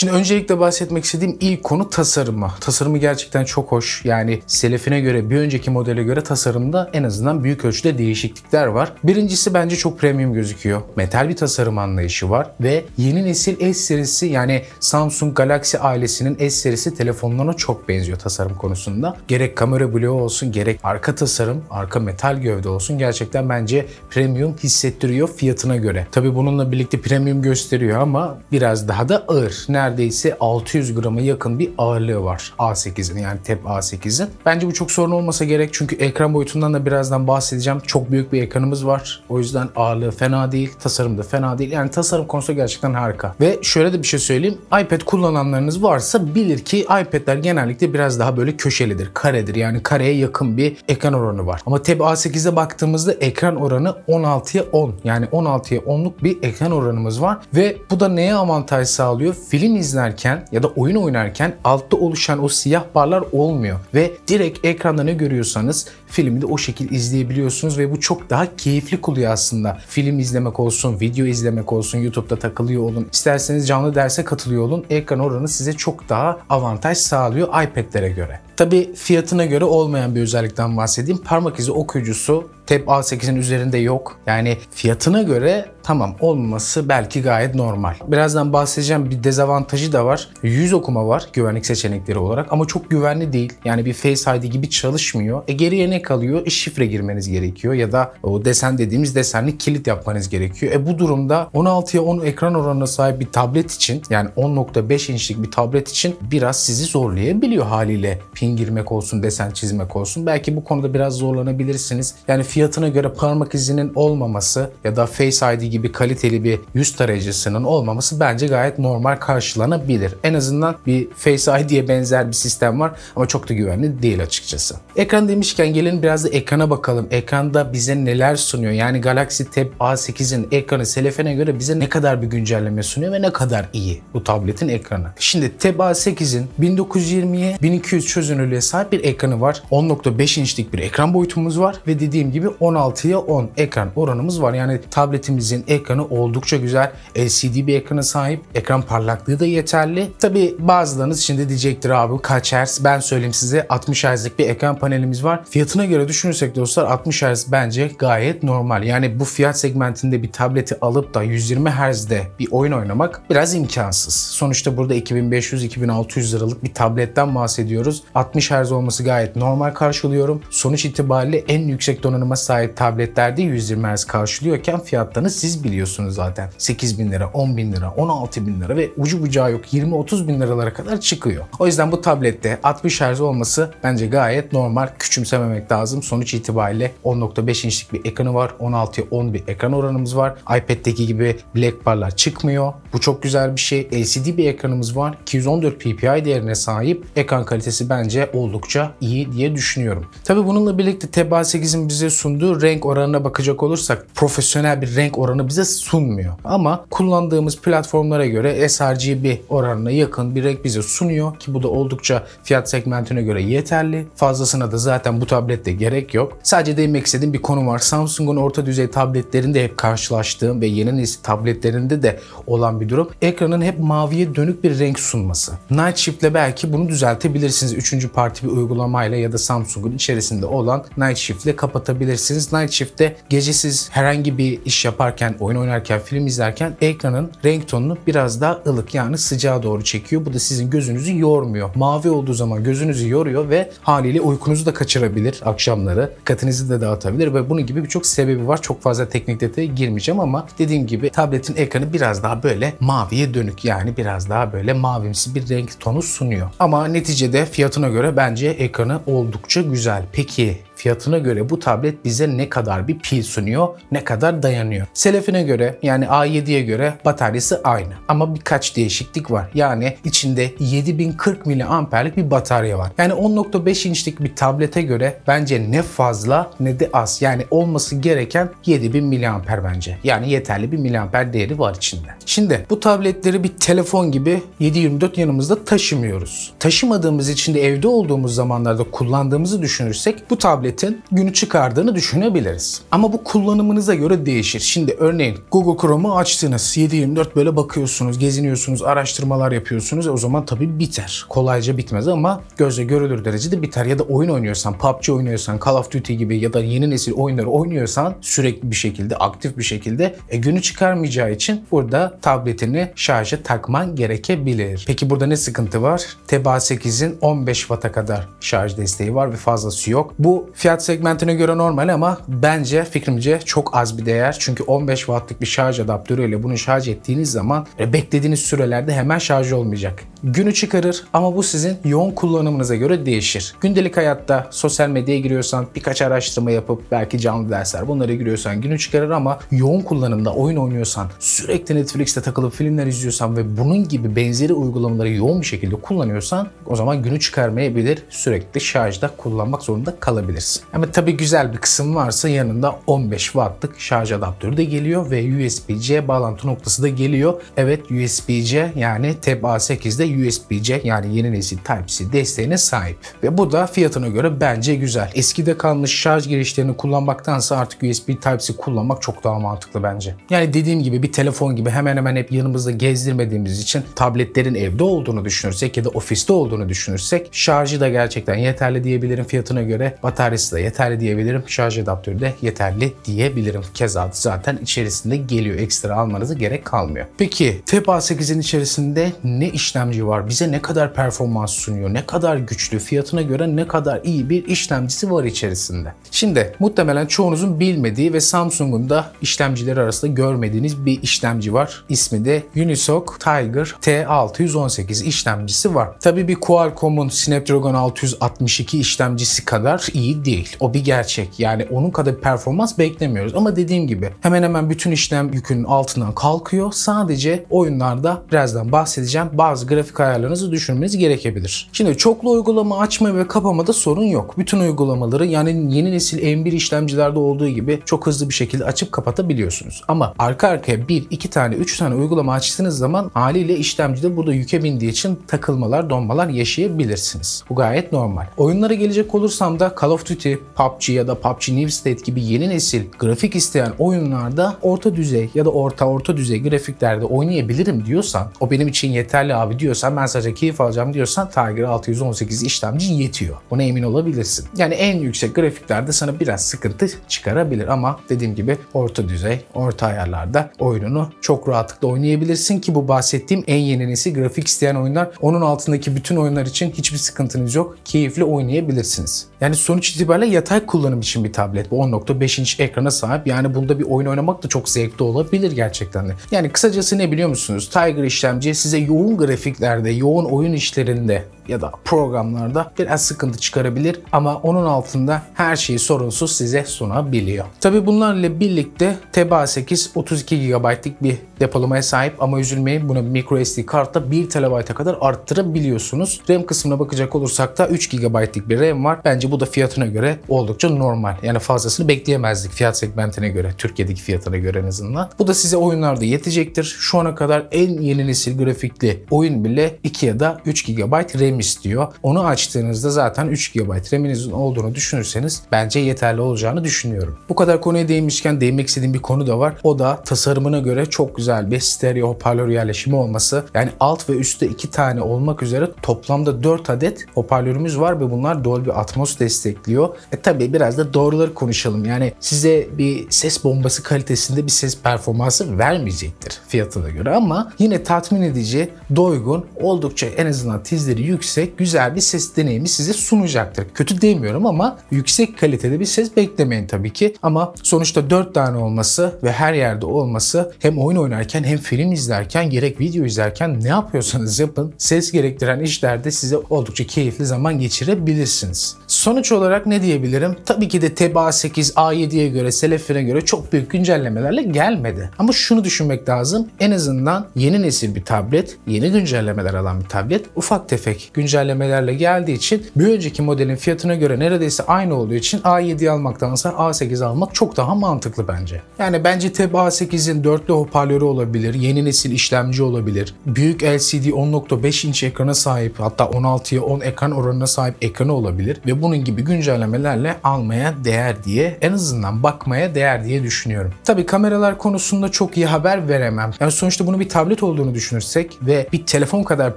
Şimdi öncelikle bahsetmek istediğim ilk konu tasarımı. Tasarımı gerçekten çok hoş. Yani Selefine göre bir önceki modele göre tasarımda en azından büyük ölçüde değişiklikler var. Birincisi bence çok premium gözüküyor. Metal bir tasarım anlayışı var ve yeni nesil S serisi yani Samsung Galaxy ailesinin S serisi telefonlarına çok benziyor tasarım konusunda. Gerek kamera bloğu olsun gerek arka tasarım, arka metal gövde olsun gerçekten bence premium hissettiriyor fiyatına göre. Tabi bununla birlikte premium gösteriyor ama biraz daha da ağır. Nerede neredeyse 600 grama yakın bir ağırlığı var A8'in yani TEP A8'in. Bence bu çok sorun olmasa gerek çünkü ekran boyutundan da birazdan bahsedeceğim. Çok büyük bir ekranımız var. O yüzden ağırlığı fena değil, tasarım da fena değil. Yani tasarım konusu gerçekten harika. Ve şöyle de bir şey söyleyeyim. iPad kullananlarınız varsa bilir ki iPad'ler genellikle biraz daha böyle köşelidir, karedir. Yani kareye yakın bir ekran oranı var. Ama Tab e A8'e baktığımızda ekran oranı 16'ya 10. Yani 16'ya 10'luk bir ekran oranımız var. Ve bu da neye avantaj sağlıyor? Film izlerken ya da oyun oynarken altta oluşan o siyah barlar olmuyor ve direkt ekranda ne görüyorsanız filmi de o şekil izleyebiliyorsunuz ve bu çok daha keyifli kılıyor aslında. Film izlemek olsun, video izlemek olsun, YouTube'da takılıyor olun, isterseniz canlı derse katılıyor olun. Ekran oranı size çok daha avantaj sağlıyor iPad'lere göre. Tabi fiyatına göre olmayan bir özellikten bahsedeyim. Parmak izi okuyucusu Tab A8'in üzerinde yok. Yani fiyatına göre tamam olmaması belki gayet normal. Birazdan bahsedeceğim bir dezavantajı da var. Yüz okuma var güvenlik seçenekleri olarak ama çok güvenli değil. Yani bir Face ID gibi çalışmıyor. E geriye ne kalıyor? E, şifre girmeniz gerekiyor ya da o desen dediğimiz desenli kilit yapmanız gerekiyor. E bu durumda 16'ya 10 ekran oranına sahip bir tablet için yani 10.5 inçlik bir tablet için biraz sizi zorlayabiliyor haliyle. Ping resim girmek olsun, desen çizmek olsun. Belki bu konuda biraz zorlanabilirsiniz. Yani fiyatına göre parmak izinin olmaması ya da Face ID gibi kaliteli bir yüz tarayıcısının olmaması bence gayet normal karşılanabilir. En azından bir Face ID'ye benzer bir sistem var ama çok da güvenli değil açıkçası. Ekran demişken gelin biraz da ekrana bakalım. Ekranda bize neler sunuyor? Yani Galaxy Tab A8'in ekranı Selefen'e göre bize ne kadar bir güncelleme sunuyor ve ne kadar iyi bu tabletin ekranı. Şimdi Tab A8'in 1920'ye 1200 çözüm çözünürlüğe sahip bir ekranı var. 10.5 inçlik bir ekran boyutumuz var ve dediğim gibi 16'ya 10 ekran oranımız var. Yani tabletimizin ekranı oldukça güzel. LCD bir ekrana sahip. Ekran parlaklığı da yeterli. Tabi bazılarınız şimdi diyecektir abi kaç Hz? Ben söyleyeyim size 60 Hz'lik bir ekran panelimiz var. Fiyatına göre düşünürsek dostlar 60 Hz bence gayet normal. Yani bu fiyat segmentinde bir tableti alıp da 120 Hz'de bir oyun oynamak biraz imkansız. Sonuçta burada 2500-2600 liralık bir tabletten bahsediyoruz. 60 Hz olması gayet normal karşılıyorum. Sonuç itibariyle en yüksek donanıma sahip tabletlerde 120 Hz karşılıyorken fiyatlarını siz biliyorsunuz zaten. 8 bin lira, 10 bin lira, 16 bin lira ve ucu bucağı yok 20-30 bin liralara kadar çıkıyor. O yüzden bu tablette 60 Hz olması bence gayet normal. Küçümsememek lazım. Sonuç itibariyle 10.5 inçlik bir ekranı var. 16'ya 10 bir ekran oranımız var. iPad'deki gibi black barlar çıkmıyor. Bu çok güzel bir şey. LCD bir ekranımız var. 214 ppi değerine sahip. Ekran kalitesi bence bence oldukça iyi diye düşünüyorum. Tabii bununla birlikte Teba 8'in bize sunduğu renk oranına bakacak olursak profesyonel bir renk oranı bize sunmuyor. Ama kullandığımız platformlara göre sRGB oranına yakın bir renk bize sunuyor ki bu da oldukça fiyat segmentine göre yeterli. Fazlasına da zaten bu tablette gerek yok. Sadece değinmek istediğim bir konu var. Samsung'un orta düzey tabletlerinde hep karşılaştığım ve yeni nesil tabletlerinde de olan bir durum. Ekranın hep maviye dönük bir renk sunması. Night Shift'le belki bunu düzeltebilirsiniz. 3 üçüncü parti bir uygulamayla ya da Samsung'un içerisinde olan Night Shift ile kapatabilirsiniz. Night Shift'te gece siz herhangi bir iş yaparken, oyun oynarken, film izlerken ekranın renk tonunu biraz daha ılık yani sıcağa doğru çekiyor. Bu da sizin gözünüzü yormuyor. Mavi olduğu zaman gözünüzü yoruyor ve haliyle uykunuzu da kaçırabilir akşamları. katınızı da dağıtabilir ve bunun gibi birçok sebebi var. Çok fazla teknik detaya girmeyeceğim ama dediğim gibi tabletin ekranı biraz daha böyle maviye dönük yani biraz daha böyle mavimsi bir renk tonu sunuyor. Ama neticede fiyatına göre bence ekranı oldukça güzel. Peki fiyatına göre bu tablet bize ne kadar bir pil sunuyor, ne kadar dayanıyor. Selefine göre yani A7'ye göre bataryası aynı ama birkaç değişiklik var. Yani içinde 7040 miliamperlik bir batarya var. Yani 10.5 inçlik bir tablete göre bence ne fazla ne de az. Yani olması gereken 7000 miliamper bence. Yani yeterli bir miliamper değeri var içinde. Şimdi bu tabletleri bir telefon gibi 7-24 yanımızda taşımıyoruz. Taşımadığımız için de evde olduğumuz zamanlarda kullandığımızı düşünürsek bu tablet aletin günü çıkardığını düşünebiliriz. Ama bu kullanımınıza göre değişir. Şimdi örneğin Google Chrome'u açtınız. 7-24 böyle bakıyorsunuz, geziniyorsunuz, araştırmalar yapıyorsunuz. E o zaman tabii biter. Kolayca bitmez ama gözle görülür derecede biter. Ya da oyun oynuyorsan, PUBG oynuyorsan, Call of Duty gibi ya da yeni nesil oyunları oynuyorsan sürekli bir şekilde, aktif bir şekilde e, günü çıkarmayacağı için burada tabletini şarja takman gerekebilir. Peki burada ne sıkıntı var? Teba 8'in 15 Watt'a kadar şarj desteği var ve fazlası yok. Bu Fiyat segmentine göre normal ama bence fikrimce çok az bir değer. Çünkü 15 wattlık bir şarj adaptörüyle bunu şarj ettiğiniz zaman e, beklediğiniz sürelerde hemen şarj olmayacak. Günü çıkarır ama bu sizin yoğun kullanımınıza göre değişir. Gündelik hayatta sosyal medyaya giriyorsan birkaç araştırma yapıp belki canlı dersler bunlara giriyorsan günü çıkarır ama yoğun kullanımda oyun oynuyorsan sürekli Netflix'te takılıp filmler izliyorsan ve bunun gibi benzeri uygulamaları yoğun bir şekilde kullanıyorsan o zaman günü çıkarmayabilir sürekli şarjda kullanmak zorunda kalabilirsin alabilirsin. Ama tabii güzel bir kısım varsa yanında 15 wattlık şarj adaptörü de geliyor ve USB-C bağlantı noktası da geliyor. Evet USB-C yani Tab A8'de USB-C yani yeni nesil Type-C desteğine sahip. Ve bu da fiyatına göre bence güzel. Eskide kalmış şarj girişlerini kullanmaktansa artık USB Type-C kullanmak çok daha mantıklı bence. Yani dediğim gibi bir telefon gibi hemen hemen hep yanımızda gezdirmediğimiz için tabletlerin evde olduğunu düşünürsek ya da ofiste olduğunu düşünürsek şarjı da gerçekten yeterli diyebilirim fiyatına göre. Bataryası Bataryası da yeterli diyebilirim. Şarj adaptörü de yeterli diyebilirim. Keza zaten içerisinde geliyor. Ekstra almanıza gerek kalmıyor. Peki TPA8'in içerisinde ne işlemci var? Bize ne kadar performans sunuyor? Ne kadar güçlü? Fiyatına göre ne kadar iyi bir işlemcisi var içerisinde? Şimdi muhtemelen çoğunuzun bilmediği ve Samsung'un da işlemcileri arasında görmediğiniz bir işlemci var. İsmi de Unisoc Tiger T618 işlemcisi var. Tabii bir Qualcomm'un Snapdragon 662 işlemcisi kadar iyi değil değil. O bir gerçek. Yani onun kadar bir performans beklemiyoruz. Ama dediğim gibi hemen hemen bütün işlem yükünün altından kalkıyor. Sadece oyunlarda birazdan bahsedeceğim bazı grafik ayarlarınızı düşünmeniz gerekebilir. Şimdi çoklu uygulama açma ve kapamada sorun yok. Bütün uygulamaları yani yeni nesil M1 işlemcilerde olduğu gibi çok hızlı bir şekilde açıp kapatabiliyorsunuz. Ama arka arkaya bir, iki tane, üç tane uygulama açtığınız zaman haliyle işlemcide burada yüke bindiği için takılmalar, donmalar yaşayabilirsiniz. Bu gayet normal. Oyunlara gelecek olursam da Call of Duty, PUBG ya da PUBG New State gibi yeni nesil grafik isteyen oyunlarda orta düzey ya da orta orta düzey grafiklerde oynayabilirim diyorsan, o benim için yeterli abi diyorsan, ben sadece keyif alacağım diyorsan Tiger 618 işlemci yetiyor. Buna emin olabilirsin. Yani en yüksek grafiklerde sana biraz sıkıntı çıkarabilir ama dediğim gibi orta düzey, orta ayarlarda oyununu çok rahatlıkla oynayabilirsin ki bu bahsettiğim en yeni nesil grafik isteyen oyunlar. Onun altındaki bütün oyunlar için hiçbir sıkıntınız yok. Keyifli oynayabilirsiniz. Yani sonuç itibariyle yatay kullanım için bir tablet. Bu 10.5 inç ekrana sahip. Yani bunda bir oyun oynamak da çok zevkli olabilir gerçekten de. Yani kısacası ne biliyor musunuz? Tiger işlemci size yoğun grafiklerde, yoğun oyun işlerinde ya da programlarda biraz sıkıntı çıkarabilir ama onun altında her şeyi sorunsuz size sunabiliyor. Tabi bunlarla birlikte TBA 8 32 GB'lik bir depolamaya sahip ama üzülmeyin bunu micro SD kartla 1 TB'a kadar arttırabiliyorsunuz. RAM kısmına bakacak olursak da 3 GB'lik bir RAM var. Bence bu da fiyatına göre oldukça normal. Yani fazlasını bekleyemezdik fiyat segmentine göre, Türkiye'deki fiyatına göre en azından. Bu da size oyunlarda yetecektir. Şu ana kadar en yeni nesil grafikli oyun bile 2 ya da 3 GB RAM istiyor. Onu açtığınızda zaten 3 GB RAM'inizin olduğunu düşünürseniz bence yeterli olacağını düşünüyorum. Bu kadar konuya değinmişken değinmek istediğim bir konu da var. O da tasarımına göre çok güzel bir stereo hoparlör yerleşimi olması. Yani alt ve üstte 2 tane olmak üzere toplamda 4 adet hoparlörümüz var ve bunlar Dolby Atmos destekliyor. E tabi biraz da doğruları konuşalım. Yani size bir ses bombası kalitesinde bir ses performansı vermeyecektir fiyatına göre ama yine tatmin edici, doygun, oldukça en azından tizleri yüksek yüksek, güzel bir ses deneyimi size sunacaktır. Kötü demiyorum ama yüksek kalitede bir ses beklemeyin tabii ki. Ama sonuçta 4 tane olması ve her yerde olması hem oyun oynarken hem film izlerken gerek video izlerken ne yapıyorsanız yapın ses gerektiren işlerde size oldukça keyifli zaman geçirebilirsiniz. Sonuç olarak ne diyebilirim? Tabii ki de TEBA 8, A7'ye göre, Selefin'e göre çok büyük güncellemelerle gelmedi. Ama şunu düşünmek lazım. En azından yeni nesil bir tablet, yeni güncellemeler alan bir tablet ufak tefek güncellemelerle geldiği için bir önceki modelin fiyatına göre neredeyse aynı olduğu için A7'yi almaktansa A8 almak çok daha mantıklı bence. Yani bence TEBA A8'in dörtlü hoparlörü olabilir, yeni nesil işlemci olabilir, büyük LCD 10.5 inç ekrana sahip hatta 16'ya 10 ekran oranına sahip ekranı olabilir ve bunu bunun gibi güncellemelerle almaya değer diye en azından bakmaya değer diye düşünüyorum. Tabi kameralar konusunda çok iyi haber veremem. Yani sonuçta bunu bir tablet olduğunu düşünürsek ve bir telefon kadar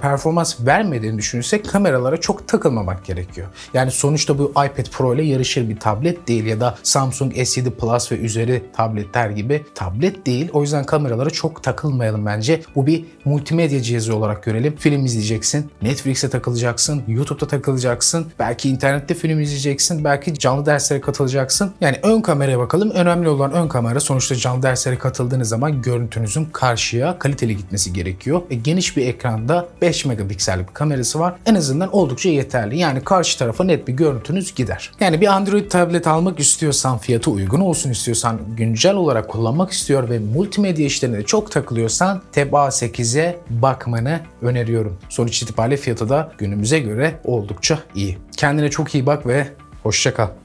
performans vermediğini düşünürsek kameralara çok takılmamak gerekiyor. Yani sonuçta bu iPad Pro ile yarışır bir tablet değil ya da Samsung S7 Plus ve üzeri tabletler gibi tablet değil. O yüzden kameralara çok takılmayalım bence. Bu bir multimedya cihazı olarak görelim. Film izleyeceksin, Netflix'e takılacaksın, YouTube'da takılacaksın, belki internette film izleyeceksin, belki canlı derslere katılacaksın. Yani ön kameraya bakalım. Önemli olan ön kamera. Sonuçta canlı derslere katıldığınız zaman görüntünüzün karşıya kaliteli gitmesi gerekiyor. E, geniş bir ekranda 5 megapiksellik bir kamerası var. En azından oldukça yeterli. Yani karşı tarafa net bir görüntünüz gider. Yani bir Android tablet almak istiyorsan, fiyatı uygun olsun istiyorsan, güncel olarak kullanmak istiyor ve multimedya işlerine çok takılıyorsan Tab A8'e bakmanı öneriyorum. Sonuç itibariyle fiyatı da günümüze göre oldukça iyi. Kendine çok iyi bak ve hoşça kal.